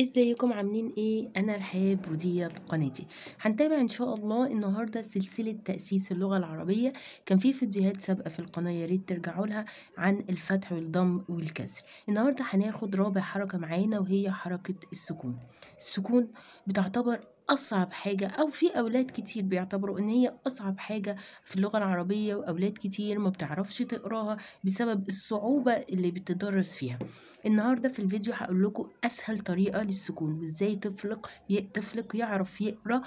ازيكم عاملين ايه انا رحاب وديت قناتي هنتابع ان شاء الله النهارده سلسله تاسيس اللغه العربيه كان في فيديوهات سابقه في القناه يا ريت ترجعوا لها عن الفتح والضم والكسر النهارده هناخد رابع حركه معانا وهي حركه السكون السكون بتعتبر أصعب حاجة أو في أولاد كتير بيعتبروا إن هي أصعب حاجة في اللغة العربية وأولاد كتير ما بتعرفش تقراها بسبب الصعوبة اللي بتدرس فيها النهاردة في الفيديو هقول لكم أسهل طريقة للسكون وإزاي طفلك طفلك يعرف يقرأ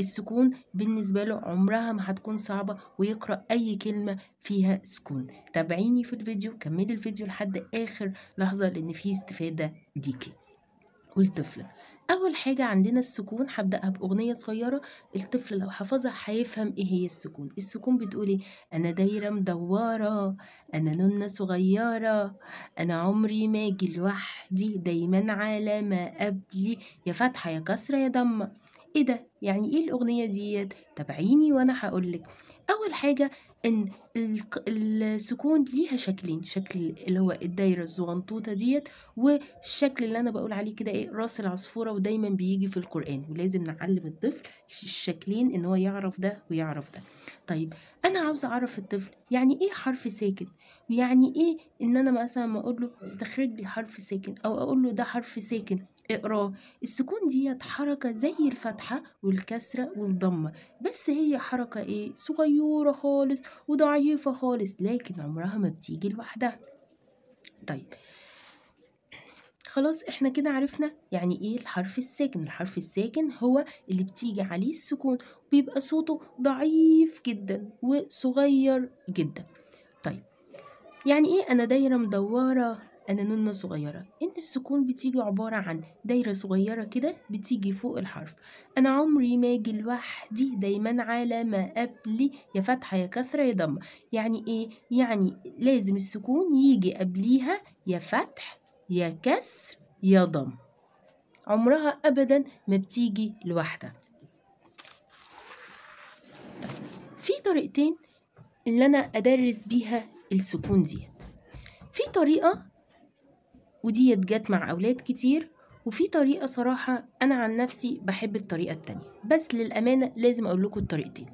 السكون بالنسبة له عمرها ما هتكون صعبة ويقرأ أي كلمة فيها سكون تابعيني في الفيديو كملي الفيديو لحد آخر لحظة لأن فيه استفادة ليكي ولطفلك أول حاجة عندنا السكون هبدأها بأغنية صغيرة الطفل لو حفظها هيفهم إيه هي السكون السكون بتقول إيه أنا دايرة مدورة أنا نونة صغيرة أنا عمري ما أجي لوحدي دايما على ما قبلي يا فتحة يا كسرة يا ضمة إيه ده يعني إيه الأغنية ديت تابعيني وأنا هقولك أول حاجة إن السكون ليها شكلين شكل اللي هو الدايرة الزغنطوطة ديت والشكل اللي أنا بقول عليه كده إيه راس العصفورة ودايما بيجي في القرآن ولازم نعلم الطفل الشكلين إن هو يعرف ده ويعرف ده طيب أنا عاوزة أعرف الطفل يعني إيه حرف ساكن يعني إيه إن أنا مثلا ما أقول له استخرج لي حرف ساكن أو أقول له ده حرف ساكن اقراه السكون ديت حركة زي الفتحة والكسرة والضمة بس هي حركة ايه صغيرة خالص وضعيفة خالص لكن عمرها ما بتيجي لوحدها طيب خلاص احنا كده عرفنا يعني ايه الحرف الساكن الحرف الساكن هو اللي بتيجي عليه السكون بيبقى صوته ضعيف جدا وصغير جدا طيب يعني ايه انا دايره مدوره أنا نونة صغيرة إن السكون بتيجي عبارة عن دايرة صغيرة كده بتيجي فوق الحرف أنا عمري ما أجي لوحدي دايما على ما قبلي يا فتحة يا كثرة يا ضمة يعني إيه؟ يعني لازم السكون يجي قبليها يا فتح يا كسر يا ضم عمرها أبدا ما بتيجي لوحدها في طريقتين اللي أنا أدرس بيها السكون ديت في طريقة ودي جت مع أولاد كتير وفي طريقة صراحة أنا عن نفسي بحب الطريقة التانية بس للأمانة لازم أقول لكم الطريقتين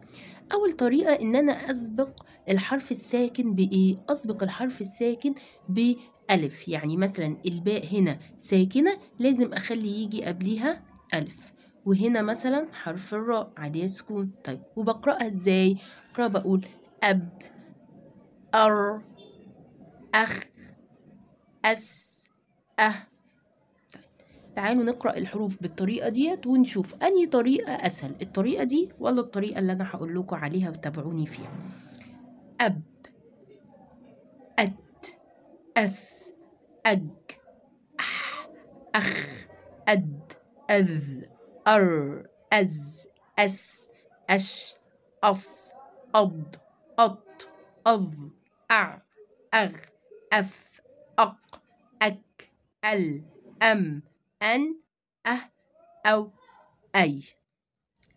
أول طريقة إن أنا أسبق الحرف الساكن بإيه؟ أسبق الحرف الساكن بألف يعني مثلا الباء هنا ساكنة لازم أخلي يجي قبليها ألف وهنا مثلا حرف الراء عليه سكون طيب وبقرأها إزاي؟ بقرأ بقول أب أر أخ أس أه تعالوا نقرأ الحروف بالطريقة ديت ونشوف أني طريقة أسهل الطريقة دي ولا الطريقة اللي أنا هقول لكم عليها وتابعوني فيها أب أت أث أج أح أخ أد أذ أر أز أس أش أص أض أط أض أع أغ أف أق ال أم أن أه أو أي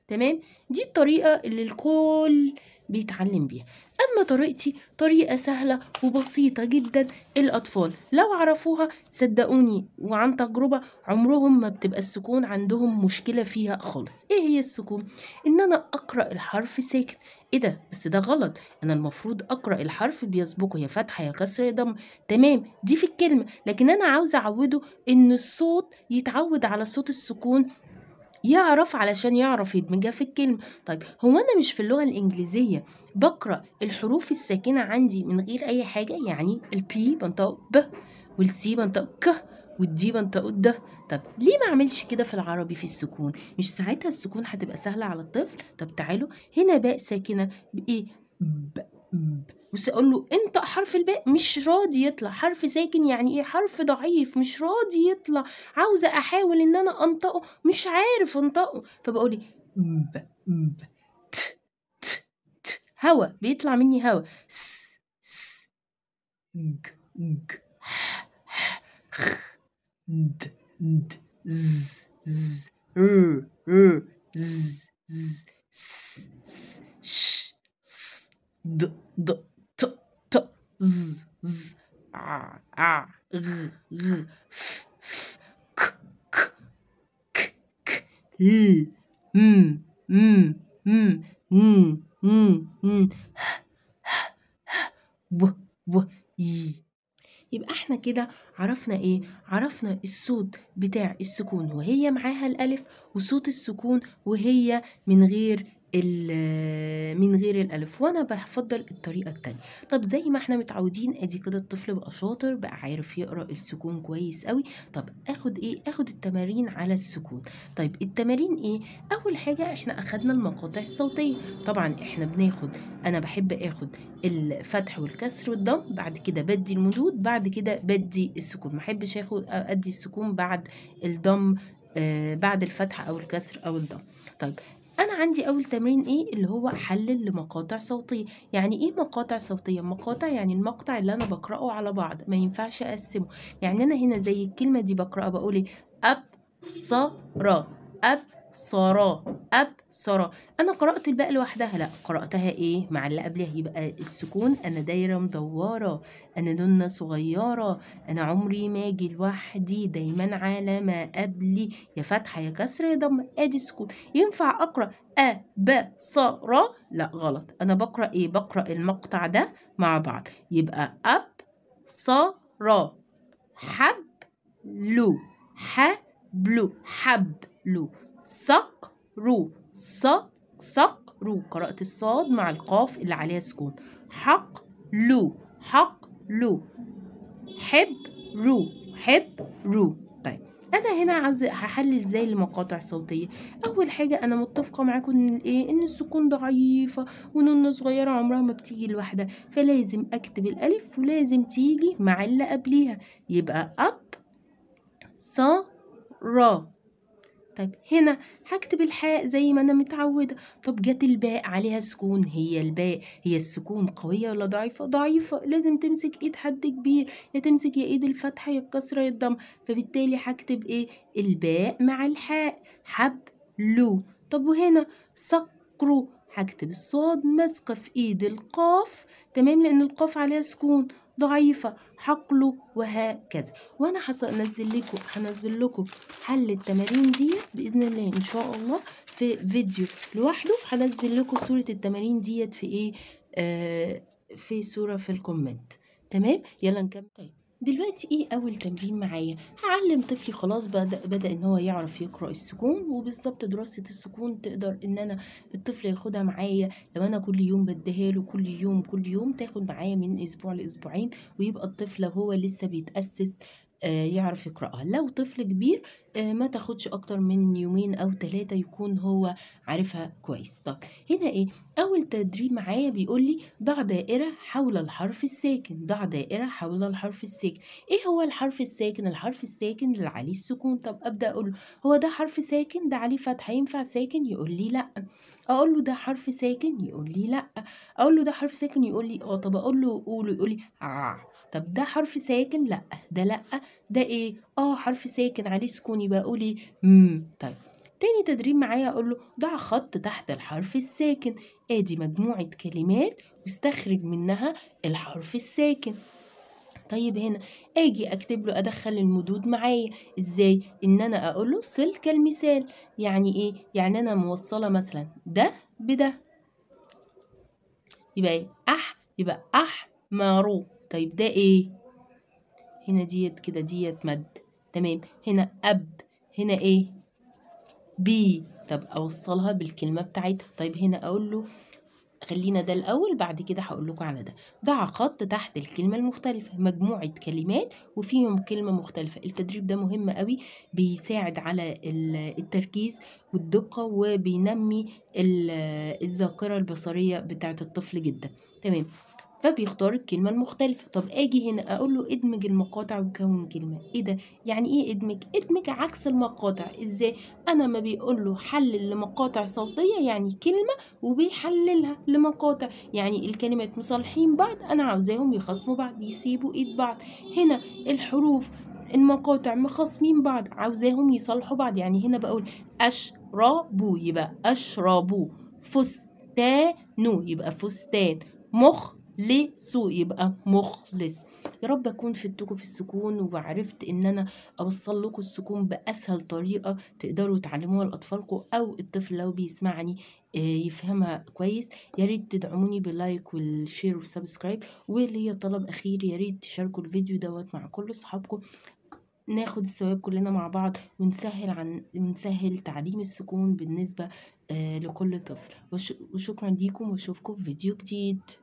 تمام دي الطريقة اللي الكل بيتعلم بيها أما طريقتي طريقة سهلة وبسيطة جدا الأطفال لو عرفوها صدقوني وعن تجربة عمرهم ما بتبقى السكون عندهم مشكلة فيها خالص إيه هي السكون؟ إن أنا أقرأ الحرف ساكت إيه ده؟ بس ده غلط أنا المفروض أقرأ الحرف بيسبقه يا فتحة يا كسر يا ضم تمام دي في الكلمة لكن أنا عاوزة أعوده إن الصوت يتعود على صوت السكون يعرف علشان يعرف يدمجها في الكلمة طيب هو أنا مش في اللغة الإنجليزية بقرأ الحروف الساكنة عندي من غير أي حاجة يعني البي بنطقه ب والسي بنطقه ك والدي بنطقه ده طب ليه ما اعملش كده في العربي في السكون مش ساعتها السكون هتبقى سهله على الطفل طب تعالوا هنا باء ساكنه بايه ب ب بص أقول له انطق حرف الباء مش راضي يطلع حرف ساكن يعني ايه حرف ضعيف مش راضي يطلع عاوزة أحاول إن أنا أنطقه مش عارف أنطقه فبقول ب ب ت ت ت هوا بيطلع مني هوا س س ج ج ح ح خ د د ز ز ر ر ز ز س س ش د د ت ت ز ز ع ع غ غ ف ف ك ك ك ك ل م م م ن ن ن ه ه ه و و ي يبقى احنا كده عرفنا ايه عرفنا الصوت بتاع السكون وهي معاها الالف وصوت السكون وهي من غير من غير الألف وأنا بفضل الطريقة الثانيه طب زي ما احنا متعودين ادي كده الطفل بقى شاطر بقى عارف يقرأ السكون كويس قوي طب اخد ايه اخد التمارين على السكون طيب التمارين ايه اول حاجة احنا اخدنا المقاطع الصوتية طبعا احنا بناخد انا بحب اخد الفتح والكسر والضم بعد كده بدي المدود بعد كده بدي السكون ما احبش اخد ادي السكون بعد الضم آه، بعد الفتح او الكسر او الضم طيب انا عندي اول تمرين ايه اللي هو حلل لمقاطع صوتيه يعني ايه مقاطع صوتيه مقاطع يعني المقطع اللي انا بقراه على بعض ما ينفعش اقسمه يعني انا هنا زي الكلمه دي بقراها بقول ايه ابصره صرا أبصرا أنا قرأت الباء لوحدها لأ قرأتها إيه مع اللي قبلها يبقى السكون أنا دايرة مدورة أنا دنة صغيرة أنا عمري ما أجي لوحدي دايما على ما قبلي يا فتحة يا كسرة يا ضمة أدي السكون ينفع أقرأ أب ب لأ غلط أنا بقرأ إيه بقرأ المقطع ده مع بعض يبقى أب حب لو حب لو حبلو حبلو صقروا رو قراءة الصاد مع القاف اللي عليها سكون حق حق لو لو حب رو حب رو طيب انا هنا عاوزه هحلل ازاي المقاطع الصوتيه اول حاجه انا متفقه معاكم ان إيه ان السكون ضعيفه ونونه صغيره عمرها ما بتيجي لوحدها فلازم اكتب الالف ولازم تيجي مع اللي قبليها يبقى اب ص را طيب هنا هكتب الحاء زي ما انا متعوده طب جت الباء عليها سكون هي الباء هي السكون قويه ولا ضعيفه ضعيفه لازم تمسك ايد حد كبير يا تمسك يا ايد الفتحه يا الكسره يا الضم فبالتالي هكتب ايه الباء مع الحاء حب لو طب وهنا صقروا هكتب الصاد ماسكه في ايد القاف تمام لان القاف عليها سكون ضعيفة حقله وهكذا وانا هنزل لكم هنزل لكم حل التمارين دي باذن الله ان شاء الله في فيديو لوحده هنزل لكم صورة التمارين ديت في ايه آه في صورة في الكومنت تمام يلا نكمل طيب دلوقتي ايه اول تمرين معايا هعلم طفلي خلاص بدأ, بدأ ان هو يعرف يقرأ السكون وبالظبط دراسة السكون تقدر ان انا الطفل ياخدها معايا لو انا كل يوم بديها له كل يوم كل يوم تاخد معايا من اسبوع لاسبوعين ويبقى الطفل هو لسه بيتأسس آه، يعرف يقرأها لو طفل كبير آه، ما تاخدش أكتر من يومين أو ثلاثة يكون هو عارفها كويس طب هنا إيه أول تدريب معايا بيقول لي ضع دائرة حول الحرف الساكن ضع دائرة حول الحرف الساكن إيه هو الحرف الساكن الحرف الساكن اللي عليه السكون طب أبدأ أقول هو ده حرف ساكن ده عليه فتحة ينفع ساكن يقول لي لأ أقول له ده حرف ساكن يقول لي لأ أقول له ده حرف ساكن يقول لي أه طب أقول له قوله يقول لي آه طب ده حرف ساكن لا ده لا ده ايه اه حرف ساكن عليه سكون يبقى اقول ايه امم طيب تاني تدريب معايا اقول له ضع خط تحت الحرف الساكن ادي مجموعه كلمات واستخرج منها الحرف الساكن طيب هنا اجي اكتب له ادخل المدود معايا ازاي ان انا اقول له سلك المثال يعني ايه يعني انا موصله مثلا ده بده يبقى ايه اح يبقى احمرو طيب ده ايه هنا ديت كده ديت مد تمام هنا اب هنا ايه بي طب اوصلها بالكلمه بتاعتها طيب هنا اقول له خلينا ده الاول بعد كده هقول لكم على ده ضع خط تحت الكلمه المختلفه مجموعه كلمات وفيهم كلمه مختلفه التدريب ده مهم قوي بيساعد على التركيز والدقه وبينمي الذاكره البصريه بتاعه الطفل جدا تمام فبيختار الكلمة المختلفة طب اجي هنا اقول له ادمج المقاطع وكون كلمة ايه ده يعني ايه ادمج ادمج عكس المقاطع ازاي انا ما بيقول له حلل لمقاطع صوتية يعني كلمة وبيحللها لمقاطع يعني الكلمات مصالحين بعض انا عاوزاهم يخصموا بعض يسيبوا ايد بعض هنا الحروف المقاطع مخاصمين بعض عاوزاهم يصالحوا بعض يعني هنا بقول اشربوا يبقى اشربوا فستانوا يبقى فستان مخ لسوء يبقى مخلص يا رب اكون فدتكم في السكون وعرفت ان انا اوصل لكم السكون باسهل طريقه تقدروا تعلموها لاطفالكم او الطفل لو بيسمعني آه، يفهمها كويس يا ريت تدعموني باللايك والشير والسبسكرايب وليا طلب اخير يا ريت تشاركوا الفيديو دوت مع كل اصحابكم ناخد الثواب كلنا مع بعض ونسهل عن ونسهل تعليم السكون بالنسبه آه، لكل طفل وشكرا ليكم واشوفكم في فيديو جديد